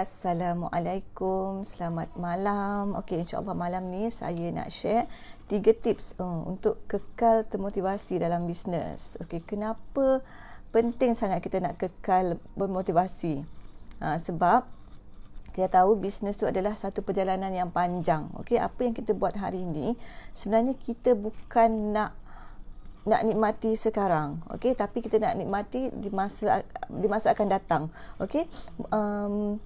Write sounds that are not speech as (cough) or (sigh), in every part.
Assalamualaikum, selamat malam. Okey, insyaAllah malam ni saya nak share tiga tips uh, untuk kekal termotivasi dalam bisnes. Okey, kenapa penting sangat kita nak kekal bermotivasi? Uh, sebab kita tahu bisnes tu adalah satu perjalanan yang panjang. Okey, apa yang kita buat hari ini sebenarnya kita bukan nak nak nikmati sekarang okey tapi kita nak nikmati di masa di masa akan datang okey um,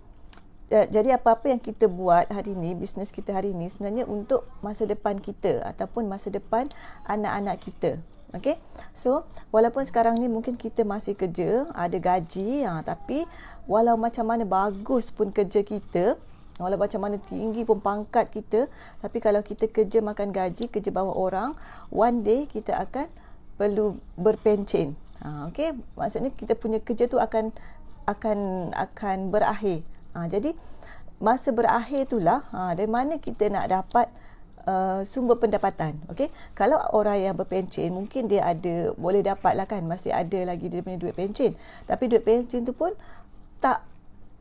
Eh, jadi apa-apa yang kita buat hari ini, bisnes kita hari ini sebenarnya untuk masa depan kita ataupun masa depan anak-anak kita. Okay, so walaupun sekarang ni mungkin kita masih kerja, ada gaji, ha, tapi walau macam mana bagus pun kerja kita, walau macam mana tinggi pun pangkat kita, tapi kalau kita kerja makan gaji, kerja bawa orang, one day kita akan perlu berpencen. Ha, okay, maksudnya kita punya kerja tu akan akan akan berakhir. Ha, jadi masa berakhir itulah ha, dari mana kita nak dapat Uh, sumber pendapatan okay? kalau orang yang berpencin mungkin dia ada boleh dapat lah kan masih ada lagi dia punya duit pencin tapi duit pencin tu pun tak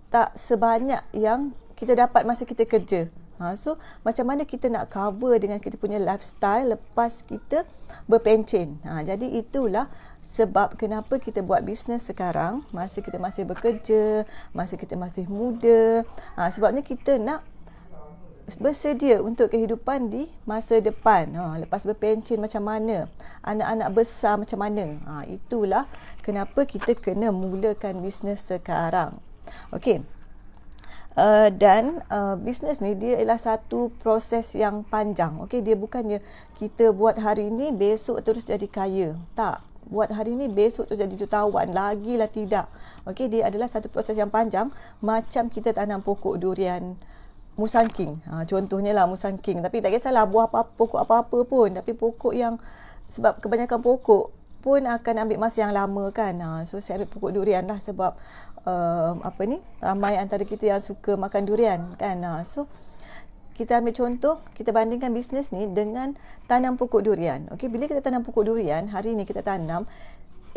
tak sebanyak yang kita dapat masa kita kerja Ha, so macam mana kita nak cover dengan kita punya lifestyle lepas kita berpencen. Ha, jadi itulah sebab kenapa kita buat bisnes sekarang masa kita masih bekerja, masa kita masih muda. Ha, sebabnya kita nak bersedia untuk kehidupan di masa depan. Ha, lepas berpencen macam mana? Anak-anak besar macam mana? Ha, itulah kenapa kita kena mulakan bisnes sekarang. Okey. Uh, dan uh, bisnes ni dia ialah satu proses yang panjang. Okey, dia bukannya kita buat hari ini besok terus jadi kaya. Tak. Buat hari ini besok terus jadi jutawan. Lagilah tidak. Okey, dia adalah satu proses yang panjang macam kita tanam pokok durian Musang King. Ha, contohnya lah Musang King. Tapi tak kisahlah buah apa pokok apa-apa pun. Tapi pokok yang sebab kebanyakan pokok pun akan ambil masa yang lama kan. Ha, so saya ambil pokok durian lah sebab um, apa ni ramai antara kita yang suka makan durian kan. Ha, so kita ambil contoh, kita bandingkan bisnes ni dengan tanam pokok durian. okay? bila kita tanam pokok durian, hari ni kita tanam,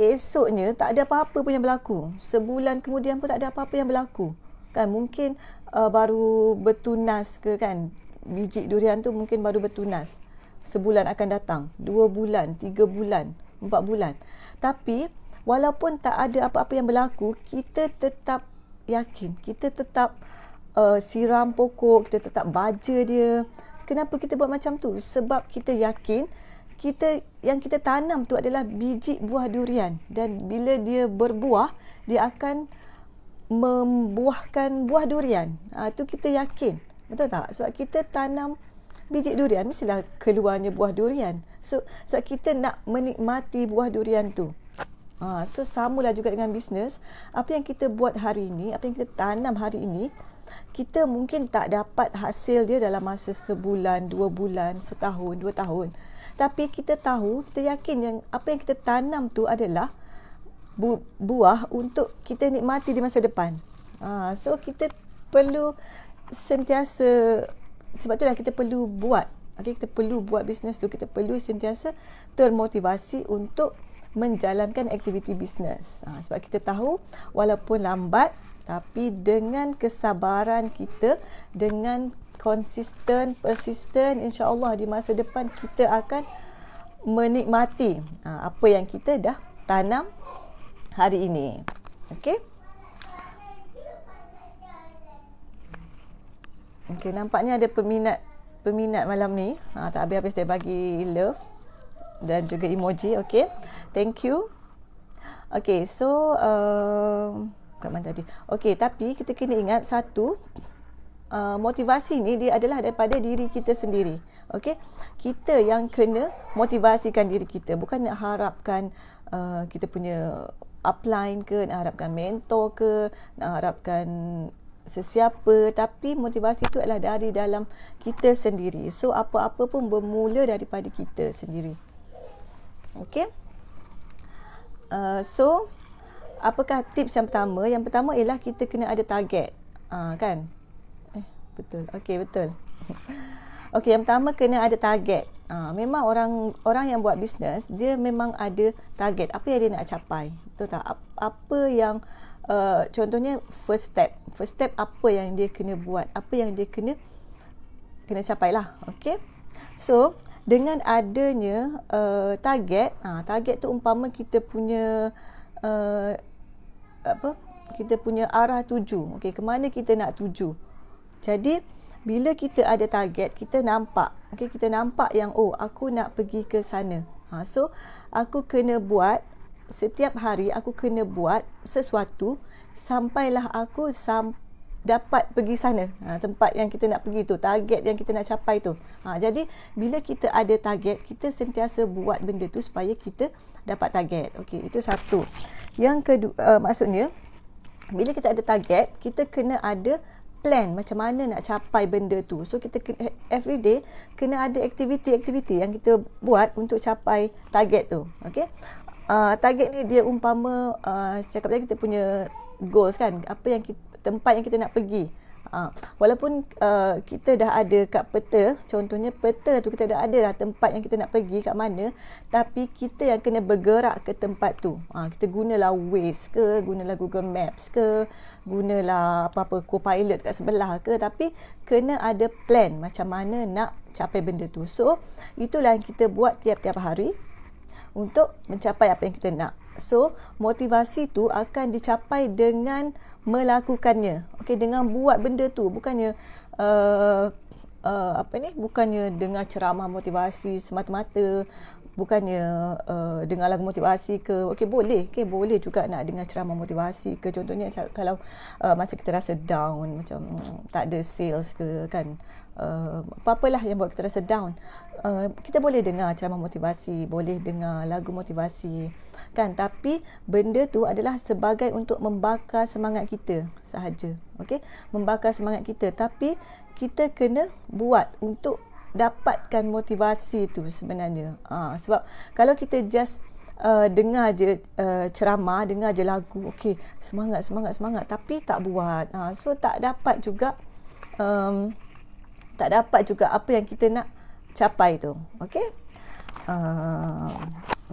esoknya tak ada apa-apa pun yang berlaku. Sebulan kemudian pun tak ada apa-apa yang berlaku. Kan mungkin uh, baru bertunas ke kan biji durian tu mungkin baru bertunas. Sebulan akan datang, dua bulan, tiga bulan empat bulan. Tapi walaupun tak ada apa-apa yang berlaku, kita tetap yakin, kita tetap uh, siram pokok, kita tetap baja dia. Kenapa kita buat macam tu? Sebab kita yakin kita yang kita tanam tu adalah biji buah durian dan bila dia berbuah, dia akan membuahkan buah durian. Ah ha, tu kita yakin. Betul tak? Sebab kita tanam biji durian mestilah keluarnya buah durian. So, so kita nak menikmati buah durian tu. Ha, so samalah juga dengan bisnes. Apa yang kita buat hari ini, apa yang kita tanam hari ini, kita mungkin tak dapat hasil dia dalam masa sebulan, dua bulan, setahun, dua tahun. Tapi kita tahu, kita yakin yang apa yang kita tanam tu adalah bu- buah untuk kita nikmati di masa depan. Ha, so kita perlu sentiasa sebab itulah kita perlu buat okay, kita perlu buat bisnes tu kita perlu sentiasa termotivasi untuk menjalankan aktiviti bisnes ha, sebab kita tahu walaupun lambat tapi dengan kesabaran kita dengan konsisten persisten insyaallah di masa depan kita akan menikmati ha, apa yang kita dah tanam hari ini okey Okay nampaknya ada peminat peminat malam ni. Ha, tak habis-habis dia bagi love dan juga emoji. Okay, Thank you. Okay so uh, kat mana tadi? Okay tapi kita kena ingat satu uh, motivasi ni dia adalah daripada diri kita sendiri. Okay, Kita yang kena motivasikan diri kita, bukan nak harapkan uh, kita punya upline ke, nak harapkan mentor ke, nak harapkan sesiapa tapi motivasi itu adalah dari dalam kita sendiri so apa-apa pun bermula daripada kita sendiri okey uh, so apakah tips yang pertama yang pertama ialah kita kena ada target uh, kan eh betul okey betul (laughs) okey yang pertama kena ada target Ah, memang orang orang yang buat bisnes dia memang ada target apa yang dia nak capai. Betul tak? apa yang uh, contohnya first step first step apa yang dia kena buat apa yang dia kena kena capai lah okay so dengan adanya uh, target uh, target tu umpama kita punya uh, apa kita punya arah tuju okay ke mana kita nak tuju jadi bila kita ada target kita nampak okay kita nampak yang oh aku nak pergi ke sana ha so aku kena buat setiap hari aku kena buat sesuatu sampailah aku sam- dapat pergi sana ha, tempat yang kita nak pergi tu target yang kita nak capai tu ha, jadi bila kita ada target kita sentiasa buat benda tu supaya kita dapat target okey itu satu yang kedua uh, eh, maksudnya bila kita ada target kita kena ada plan macam mana nak capai benda tu so kita kena, eh, every day kena ada aktiviti-aktiviti yang kita buat untuk capai target tu okey uh, target ni dia umpama uh, cakap tadi kita punya goals kan apa yang kita, tempat yang kita nak pergi Ha, walaupun uh, kita dah ada kat peta contohnya peta tu kita dah ada lah tempat yang kita nak pergi kat mana tapi kita yang kena bergerak ke tempat tu ha, kita gunalah Waze ke gunalah Google Maps ke gunalah apa-apa co-pilot kat sebelah ke tapi kena ada plan macam mana nak capai benda tu so itulah yang kita buat tiap-tiap hari untuk mencapai apa yang kita nak. So, motivasi tu akan dicapai dengan melakukannya. Okey, dengan buat benda tu. Bukannya uh, uh, apa ni bukannya dengar ceramah motivasi semata-mata bukannya uh, dengar lagu motivasi ke okey boleh okey boleh juga nak dengar ceramah motivasi ke contohnya kalau uh, masa kita rasa down macam hmm, tak ada sales ke kan uh, apa-apalah yang buat kita rasa down uh, kita boleh dengar ceramah motivasi boleh dengar lagu motivasi kan tapi benda tu adalah sebagai untuk membakar semangat kita sahaja okey membakar semangat kita tapi kita kena buat untuk dapatkan motivasi tu sebenarnya ha, sebab kalau kita just uh, dengar je uh, ceramah dengar je lagu okey semangat semangat semangat tapi tak buat ha, so tak dapat juga um, tak dapat juga apa yang kita nak capai tu okey uh,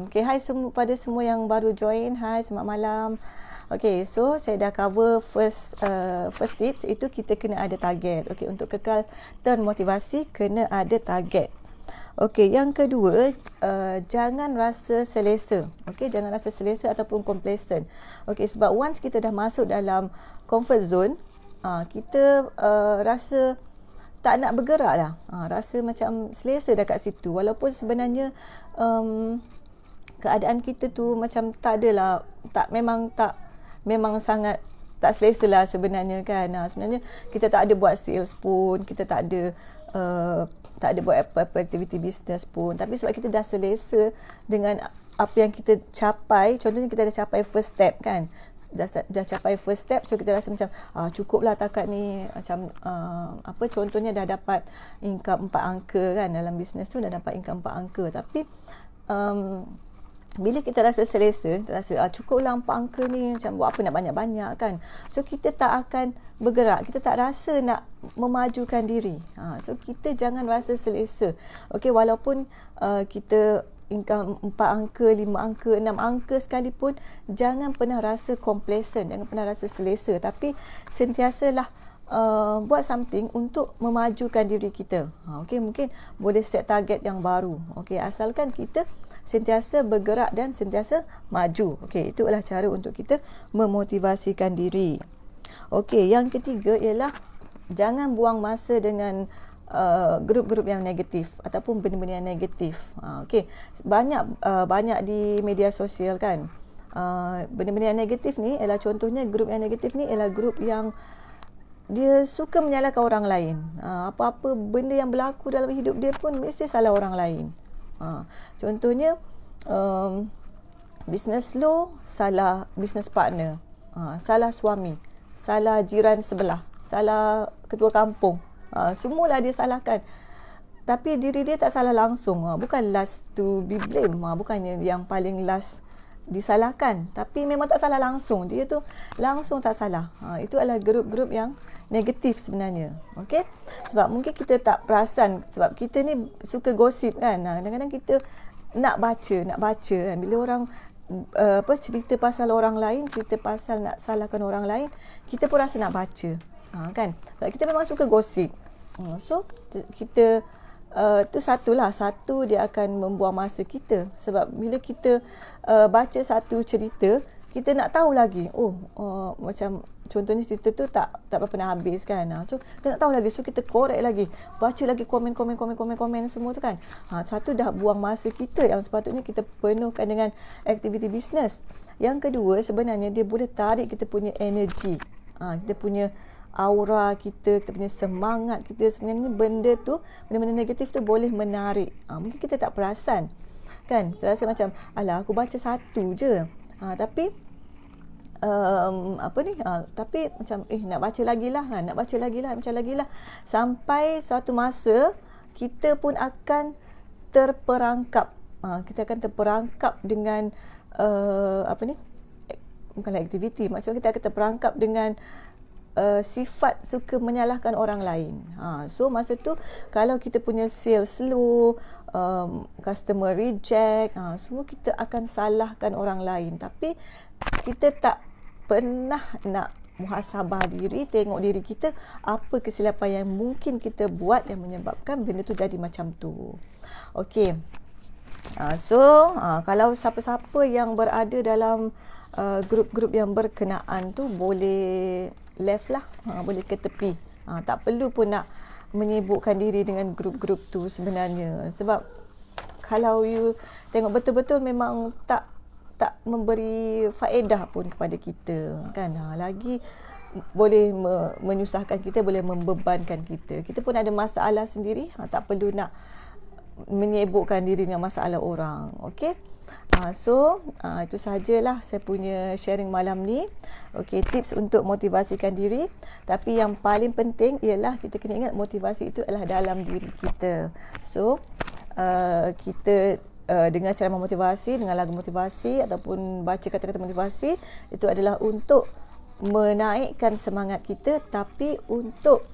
okey hai semua pada semua yang baru join hai selamat malam Okey, so saya dah cover first uh, first tips itu kita kena ada target. Okey, untuk kekal motivasi kena ada target. Okey, yang kedua uh, jangan rasa selesa. Okey, jangan rasa selesa ataupun complacent. Okey, sebab once kita dah masuk dalam comfort zone, uh, kita uh, rasa tak nak bergerak lah. Ha, rasa macam selesa kat situ. Walaupun sebenarnya um, keadaan kita tu macam tak adalah. Tak, memang tak memang sangat tak selesa lah sebenarnya kan. Uh, sebenarnya kita tak ada buat sales pun, kita tak ada uh, tak ada buat apa-apa aktiviti bisnes pun. Tapi sebab kita dah selesa dengan apa yang kita capai, contohnya kita dah capai first step kan. Dah, dah capai first step so kita rasa macam ah, cukup lah takat ni macam ah, apa contohnya dah dapat income empat angka kan dalam bisnes tu dah dapat income empat angka tapi um, bila kita rasa selesa, kita rasa ah, cukup lah empat angka ni, macam buat apa nak banyak-banyak kan. So, kita tak akan bergerak. Kita tak rasa nak memajukan diri. Ha, so, kita jangan rasa selesa. Okay, walaupun uh, kita income empat angka, lima angka, enam angka sekalipun, jangan pernah rasa complacent, jangan pernah rasa selesa. Tapi, sentiasalah Uh, buat something untuk memajukan diri kita. Ha, okay, mungkin boleh set target yang baru. Okay, asalkan kita sentiasa bergerak dan sentiasa maju. Okey, itu adalah cara untuk kita memotivasikan diri. Okey, yang ketiga ialah jangan buang masa dengan Uh, grup-grup yang negatif ataupun benda-benda yang negatif. Uh, ha, okay. Banyak uh, banyak di media sosial kan. Uh, benda-benda yang negatif ni ialah contohnya grup yang negatif ni ialah grup yang dia suka menyalahkan orang lain. Uh, apa-apa benda yang berlaku dalam hidup dia pun mesti salah orang lain. Ha, contohnya um, business lo salah business partner, ha, salah suami, salah jiran sebelah, salah ketua kampung. Ha, semualah dia salahkan. Tapi diri dia tak salah langsung. Ha, bukan last to be blamed. Ha, bukannya yang paling last disalahkan tapi memang tak salah langsung dia tu langsung tak salah ha, itu adalah grup-grup yang negatif sebenarnya okey sebab mungkin kita tak perasan sebab kita ni suka gosip kan ha, kadang-kadang kita nak baca nak baca kan bila orang uh, apa cerita pasal orang lain cerita pasal nak salahkan orang lain kita pun rasa nak baca ha, kan sebab kita memang suka gosip hmm, so kita uh, tu satu lah satu dia akan membuang masa kita sebab bila kita uh, baca satu cerita kita nak tahu lagi oh uh, macam contohnya cerita tu tak tak apa pernah habis kan ha, so kita nak tahu lagi so kita korek lagi baca lagi komen komen komen komen komen semua tu kan ha, satu dah buang masa kita yang sepatutnya kita penuhkan dengan aktiviti bisnes yang kedua sebenarnya dia boleh tarik kita punya energi ha, kita punya aura kita, kita punya semangat kita sebenarnya benda tu, benda-benda negatif tu boleh menarik. Ha, mungkin kita tak perasan. Kan? Kita rasa macam, alah aku baca satu je. Ha, tapi, um, apa ni? Ha, tapi macam, eh nak baca lagi lah. Ha, nak baca lagi lah, macam lagi lah. Sampai suatu masa, kita pun akan terperangkap. Ha, kita akan terperangkap dengan, uh, apa ni? Bukanlah aktiviti. Maksudnya kita akan terperangkap dengan uh, sifat suka menyalahkan orang lain. Ha, so masa tu kalau kita punya sales slow, um, customer reject, ha, semua kita akan salahkan orang lain. Tapi kita tak pernah nak muhasabah diri, tengok diri kita apa kesilapan yang mungkin kita buat yang menyebabkan benda tu jadi macam tu. Okey. Uh, so uh, kalau siapa-siapa yang berada dalam uh, grup-grup yang berkenaan tu boleh left lah ha, boleh ke tepi ha, tak perlu pun nak menyibukkan diri dengan grup-grup tu sebenarnya sebab kalau you tengok betul-betul memang tak tak memberi faedah pun kepada kita kan ha, lagi boleh me- menyusahkan kita boleh membebankan kita kita pun ada masalah sendiri ha, tak perlu nak menyebukkan diri dengan masalah orang. Okey. Uh, so uh, itu sajalah saya punya sharing malam ni. Okey, tips untuk motivasikan diri. Tapi yang paling penting ialah kita kena ingat motivasi itu adalah dalam diri kita. So uh, kita uh, dengar ceramah motivasi, dengar lagu motivasi ataupun baca kata-kata motivasi itu adalah untuk menaikkan semangat kita tapi untuk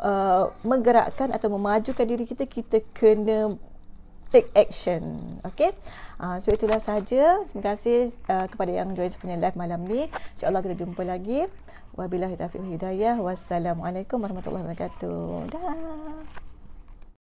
uh, menggerakkan atau memajukan diri kita kita kena take action okey uh, so itulah saja terima kasih uh, kepada yang join sepanjang live malam ni insyaallah kita jumpa lagi wabillahi taufiq hidayah wassalamualaikum warahmatullahi wabarakatuh dah